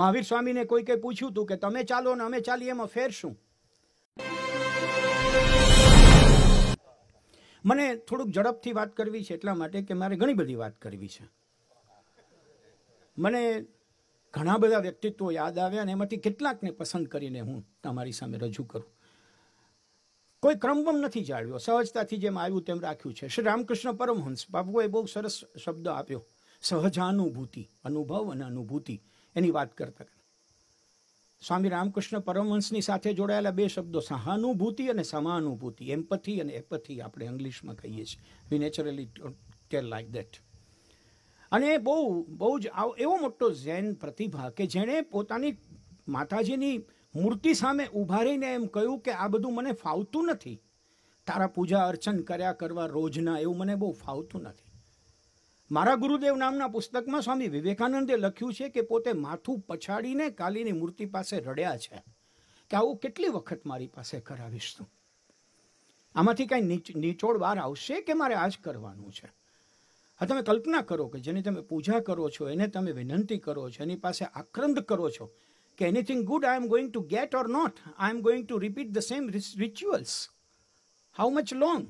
મહાવીર સ્વામીને કોઈ કંઈ પૂછ્યું હતું કે તમે ચાલો ને અમે ચાલીએ એમાં ફેર શું મને થોડુંક ઝડપથી વાત કરવી છે એટલા માટે કે મારે ઘણી બધી વાત કરવી છે મને ઘણા બધા વ્યક્તિત્વો યાદ આવ્યા અને એમાંથી કેટલાકને પસંદ કરીને હું તમારી સામે રજૂ કરું કોઈ ક્રમબમ નથી જાળવ્યો સહજતાથી જેમ આવ્યું તેમ રાખ્યું છે શ્રી રામકૃષ્ણ પરમહંસ બાપુએ બહુ સરસ શબ્દ આપ્યો સહજાનુભૂતિ અનુભવ અને અનુભૂતિ એની વાત કરતા સ્વામી રામકૃષ્ણ પરમહંસની સાથે જોડાયેલા બે શબ્દો સહાનુભૂતિ અને સમાનુભૂતિ એમ્પથી અને એપથી આપણે ઇંગ્લિશમાં કહીએ છીએ we naturally tell like that અને બહુ બહુ જ એવો મોટો ઝેન પ્રતિભા કે જેણે પોતાની માતાજીની મૂર્તિ સામે ઊભા રહીને એમ કહ્યું કે આ બધું મને ફાવતું નથી તારા પૂજા અર્ચન કર્યા કરવા રોજના એવું મને બહુ ફાવતું નથી મારા ગુરુદેવ નામના પુસ્તકમાં સ્વામી વિવેકાનંદે લખ્યું છે કે પોતે માથું પછાડીને કાલીની મૂર્તિ પાસે રડ્યા છે કે આવું કેટલી વખત મારી પાસે કરાવીશ તું આમાંથી કાંઈ નીચોડ વાર આવશે કે મારે આ જ કરવાનું છે હા તમે કલ્પના કરો કે જેની તમે પૂજા કરો છો એને તમે વિનંતી કરો છો એની પાસે આક્રંદ કરો છો કે anything good I am going to get or not I am going to repeat the same rituals how much long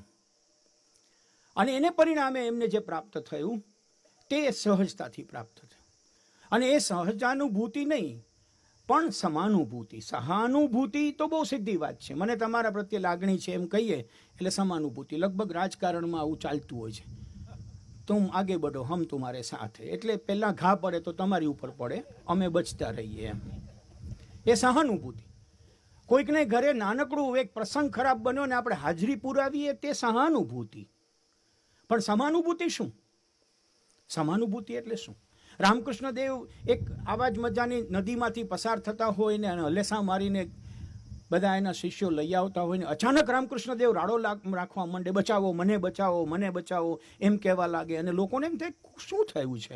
અને એને પરિણામે એમને જે પ્રાપ્ત થયું તે સહજતાથી પ્રાપ્ત થયું અને એ સહજાનુભૂતિ નહીં પણ સમાનુભૂતિ સહાનુભૂતિ તો બહુ સીધી વાત છે મને તમારા પ્રત્યે લાગણી છે એમ કહીએ એટલે સમાનુભૂતિ લગભગ રાજકારણમાં આવું ચાલતું હોય છે તું આગે બઢો હમ તુમારે સાથે એટલે પહેલાં ઘા પડે તો તમારી ઉપર પડે અમે બચતા રહીએ એમ એ સહાનુભૂતિ કોઈકને ઘરે નાનકડું એક પ્રસંગ ખરાબ બન્યો ને આપણે હાજરી પુરાવીએ તે સહાનુભૂતિ પણ સમાનુભૂતિ શું સમાનુભૂતિ એટલે શું રામકૃષ્ણ દેવ એક આવા જ મજાની નદીમાંથી પસાર થતા હોય ને અલેસા મારીને બધા એના શિષ્યો લઈ આવતા હોય ને અચાનક રામકૃષ્ણ દેવ રાડો રાખવા માંડે બચાવો મને બચાવો મને બચાવો એમ કહેવા લાગે અને લોકોને એમ થાય શું થયું છે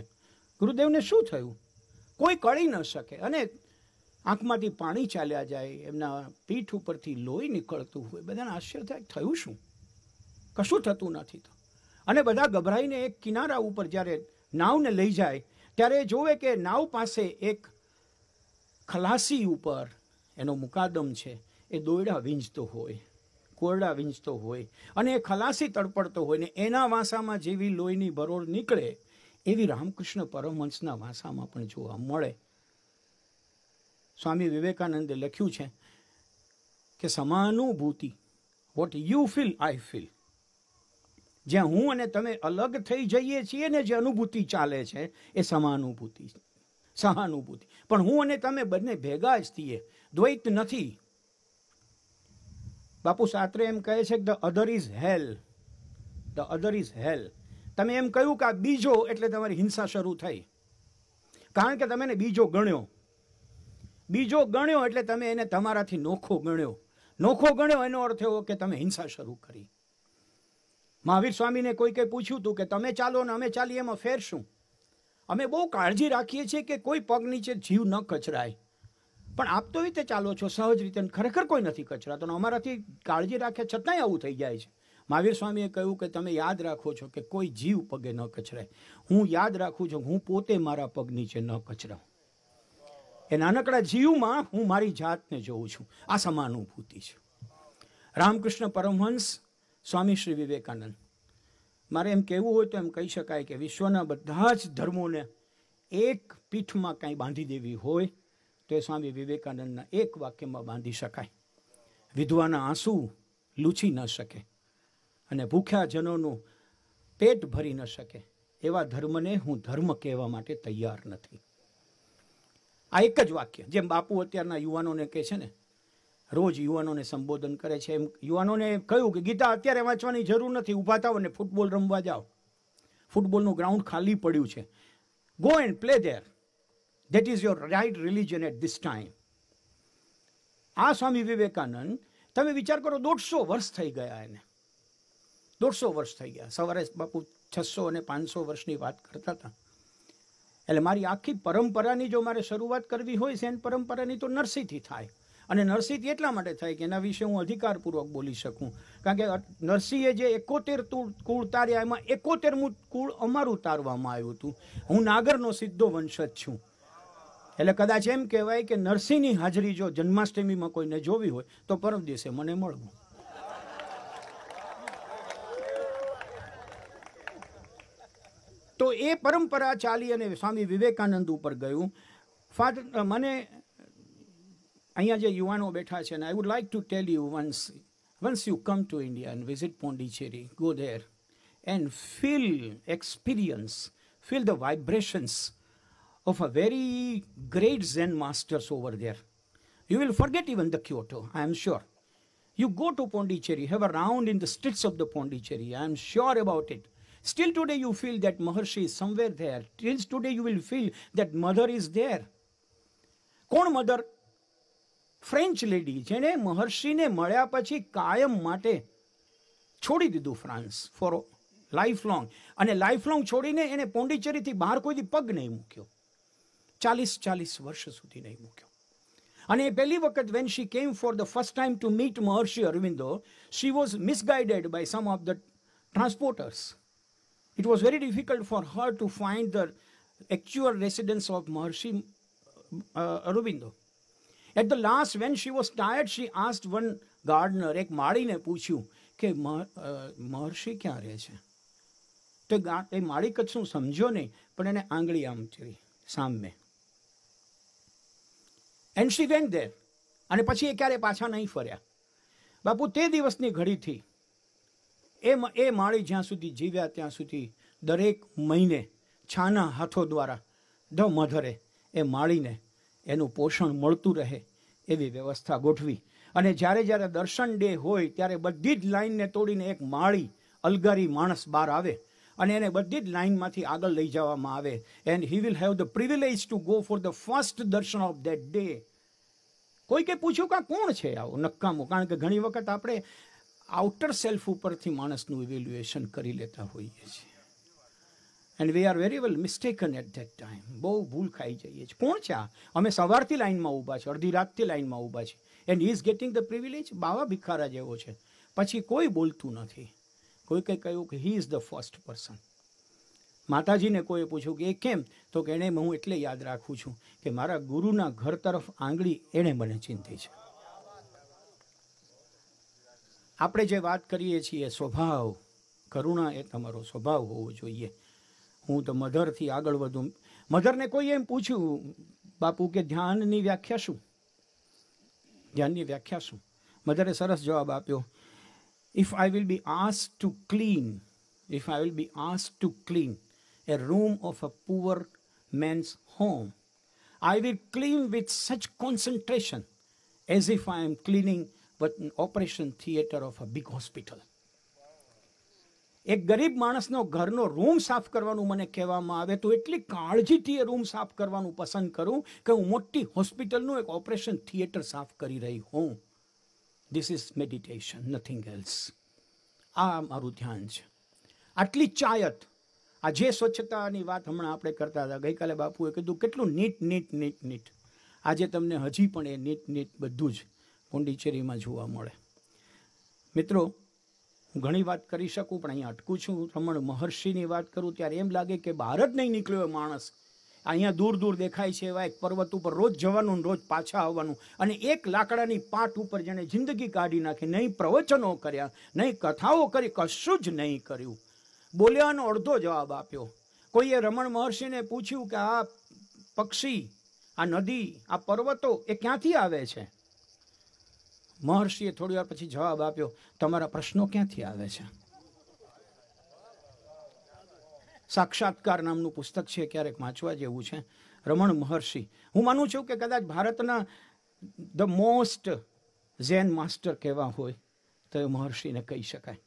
ગુરુદેવને શું થયું કોઈ કળી ન શકે અને આંખમાંથી પાણી ચાલ્યા જાય એમના પીઠ ઉપરથી લોહી નીકળતું હોય બધાને આશ્ચર્ય થાય થયું શું કશું થતું નથી તો અને બધા ગભરાઈને એક કિનારા ઉપર જ્યારે નાવને લઈ જાય ત્યારે જોવે કે નાવ પાસે એક ખલાસી ઉપર એનો મુકાદમ છે એ દોયડા વીંજતો હોય કોરડા વીંજતો હોય અને એ ખલાસી તડપડતો હોય ને એના વાંસામાં જેવી લોહીની બરોળ નીકળે એવી રામકૃષ્ણ પરમહંસના વાંસામાં પણ જોવા મળે સ્વામી વિવેકાનંદે લખ્યું છે કે સમાનુભૂતિ what you feel I feel જ્યાં હું અને તમે અલગ થઈ જઈએ છીએ ને જે અનુભૂતિ ચાલે છે એ સમાનુભૂતિ સહાનુભૂતિ પણ હું અને તમે બંને ભેગા જ થઈએ દ્વૈત નથી બાપુ સાત્રે એમ કહે છે કે the other is hell the other is hell તમે એમ કહ્યું કે આ બીજો એટલે તમારી હિંસા શરૂ થઈ કારણ કે તમે એને બીજો ગણ્યો બીજો ગણ્યો એટલે તમે એને તમારાથી નોખો ગણ્યો નોખો ગણ્યો એનો અર્થ એવો કે તમે હિંસા શરૂ કરી મહાવીર સ્વામીને કોઈ કંઈ પૂછ્યું હતું કે તમે ચાલો અને અમે ચાલીએ એમાં ફેર શું અમે બહુ કાળજી રાખીએ છીએ કે કોઈ પગ નીચે જીવ ન કચરાય પણ આપ તો રીતે ચાલો છો સહજ રીતે ખરેખર કોઈ નથી કચરાતો અને અમારાથી કાળજી રાખે છતાંય આવું થઈ જાય છે મહાવીર સ્વામીએ કહ્યું કે તમે યાદ રાખો છો કે કોઈ જીવ પગે ન કચરાય હું યાદ રાખું છું હું પોતે મારા પગ નીચે ન કચરાઉં એ નાનકડા જીવમાં હું મારી જાતને જોઉં છું આ સમાનુભૂતિ છે રામકૃષ્ણ પરમહંસ સ્વામી શ્રી વિવેકાનંદ મારે એમ કહેવું હોય તો એમ કહી શકાય કે વિશ્વના બધા જ ધર્મોને એક પીઠમાં કાંઈ બાંધી દેવી હોય તો એ સ્વામી વિવેકાનંદના એક વાક્યમાં બાંધી શકાય વિધવાના આંસુ લૂછી ન શકે અને ભૂખ્યા જનોનું પેટ ભરી ન શકે એવા ધર્મને હું ધર્મ કહેવા માટે તૈયાર નથી આ એક જ વાક્ય જેમ બાપુ અત્યારના યુવાનોને કહે છે ને રોજ યુવાનોને સંબોધન કરે છે એમ યુવાનોને કહ્યું કે ગીતા અત્યારે વાંચવાની જરૂર નથી ઊભા થાવ અને ફૂટબોલ રમવા જાઓ ફૂટબોલનું ગ્રાઉન્ડ ખાલી પડ્યું છે go and play there that is your right religion at this time આ સ્વામી વિવેકાનંદ તમે વિચાર કરો દોઢસો વર્ષ થઈ ગયા એને દોઢસો વર્ષ થઈ ગયા સવારે બાપુ છસો અને પાંચસો વર્ષની વાત કરતા હતા એટલે મારી આખી પરંપરાની જો મારે શરૂઆત કરવી હોય છે સેન પરંપરાની તો નરસિંહથી થાય અને નરસિંહ એટલા માટે થાય કે એના વિશે હું અધિકારપૂર્વક બોલી શકું કારણ કે નરસિંહે જે એકોતેર કુળ તાર્યા એમાં એકોતેરમું કુળ અમારું તારવામાં આવ્યું હતું હું નાગરનો સીધો વંશજ છું એટલે કદાચ એમ કહેવાય કે નરસિંહની હાજરી જો જન્માષ્ટમીમાં કોઈને જોવી હોય તો પરમ દિવસે મને મળવું તો એ પરંપરા ચાલી અને સ્વામી વિવેકાનંદ ઉપર ગયું ફાધર મને અહીંયા જે યુવાનો બેઠા છે ને I would like to tell you once once you come to India and visit Pondicherry go there and feel experience feel the vibrations of a very great Zen masters over there. You will forget even the Kyoto, I am sure. You go to Pondicherry, have a round in the streets of the Pondicherry, I am sure about it. Still today you feel that Maharshi is somewhere there. Till today you will feel that mother is there. કોણ mother French lady જેણે મહર્ષિને મળ્યા પછી કાયમ માટે છોડી દીધું France for life long અને લાઈફ લોંગ છોડીને એને પોંડિચેરીથી બહાર કોઈ પગ નહીં મૂક્યો ચાલીસ ચાલીસ વર્ષ સુધી નહીં મૂક્યો અને એ પહેલી વખત when she came for the first time to meet Maharshi Aurobindo she was misguided by some of the transporters it was very difficult for her to find the actual residence of Maharshi Aurobindo at the last when she was tired she asked one gardener એક માળીને પૂછ્યું કે મહર્ષિ ક્યાં રહે છે તો એ માળી શું સમજ્યો નહીં પણ એને આંગળી આમ કરી સામે એન્ડ શી વેન દેર અને પછી એ ક્યારે પાછા નહીં ફર્યા બાપુ તે દિવસની ઘડીથી એ એ માળી જ્યાં સુધી જીવ્યા ત્યાં સુધી દરેક મહિને છાના હાથો દ્વારા ધ મધરે એ માળીને એનું પોષણ મળતું રહે એવી વ્યવસ્થા ગોઠવી અને જ્યારે જ્યારે દર્શન ડે હોય ત્યારે બધી જ લાઈનને તોડીને એક માળી અલગારી માણસ બહાર આવે અને એને બધી જ લાઇનમાંથી આગળ લઈ જવામાં આવે and he will have the privilege to go for the first darshan of that day કોઈ કંઈ પૂછ્યું કે કોણ છે આવો નક્કામો કારણ કે ઘણી વખત આપણે આઉટર સેલ્ફ ઉપરથી માણસનું ઇવેલ્યુએશન કરી લેતા હોઈએ છીએ and we are very well mistaken at that time બહુ ભૂલ ખાઈ જઈએ છીએ કોણ છે અમે સવારથી લાઈનમાં ઊભા છે અડધી રાતથી લાઈનમાં ઊભા છે and is getting the privilege બાવા ભિખારા જેવો છે પછી કોઈ બોલતું નથી કોઈ કંઈ કહ્યું કે he is the first person માતાજીને કોઈએ પૂછ્યું કે એ કેમ તો કે એણે હું એટલે યાદ રાખું છું કે મારા ગુરુના ઘર તરફ આંગળી એણે મને ચિંતી છે આપણે જે વાત કરીએ છીએ સ્વભાવ કરુણા એ તમારો સ્વભાવ હોવો જોઈએ હું તો મધરથી આગળ વધું મધરને કોઈ એમ પૂછ્યું બાપુ કે ધ્યાનની વ્યાખ્યા શું ધ્યાનની વ્યાખ્યા શું મધરે સરસ જવાબ આપ્યો if I will be as to clean if I will be as to clean a room of a poor man's home I will clean with such concentration as if I am cleaning what operation theatre of a big hospital એક ગરીબ માણસનો ઘરનો room સાફ કરવાનું મને કહેવામાં આવે તો એટલી કાળજીથી એ રૂમ સાફ કરવાનું પસંદ કરું કે હું મોટી હોસ્પિટલનું એક ઓપરેશન થિયેટર સાફ કરી રહી હોઉં this is meditation nothing else આ મારું ધ્યાન છે આટલી ચાયત આ જે સ્વચ્છતાની વાત હમણાં આપણે કરતા હતા ગઈકાલે બાપુએ કીધું કેટલું નીટ નીટ નીટ નીટ આજે તમને હજી પણ એ નીટ નીટ બધું જ પોંડિચેરીમાં જોવા મળે મિત્રો હું ઘણી વાત કરી શકું પણ અહીંયા અટકું છું રમણ મહર્ષિની વાત કરું ત્યારે એમ લાગે કે બહાર જ નહીં નીકળ્યો માણસ અહીંયા દૂર દૂર દેખાય છે એવા એક પર્વત ઉપર રોજ જવાનું ને રોજ પાછા આવવાનું અને એક લાકડાની પાટ ઉપર જેણે જિંદગી કાઢી નાખી નહીં પ્રવચનો કર્યા નહીં કથાઓ કરી કશું જ નહીં કર્યું બોલ્યાનો અડધો જવાબ આપ્યો કોઈએ રમણ મહર્ષિને પૂછ્યું કે આ પક્ષી આ નદી આ પર્વતો એ ક્યાંથી આવે છે મહર્ષિએ થોડી વાર પછી જવાબ આપ્યો તમારા પ્રશ્નો ક્યાંથી આવે છે સાક્ષાત્કાર નામનું પુસ્તક છે ક્યારેક વાંચવા જેવું છે રમણ મહર્ષિ હું માનું છું કે કદાચ ભારતના ધ મોસ્ટ ઝેન માસ્ટર કહેવા હોય તો એ મહર્ષિને કહી શકાય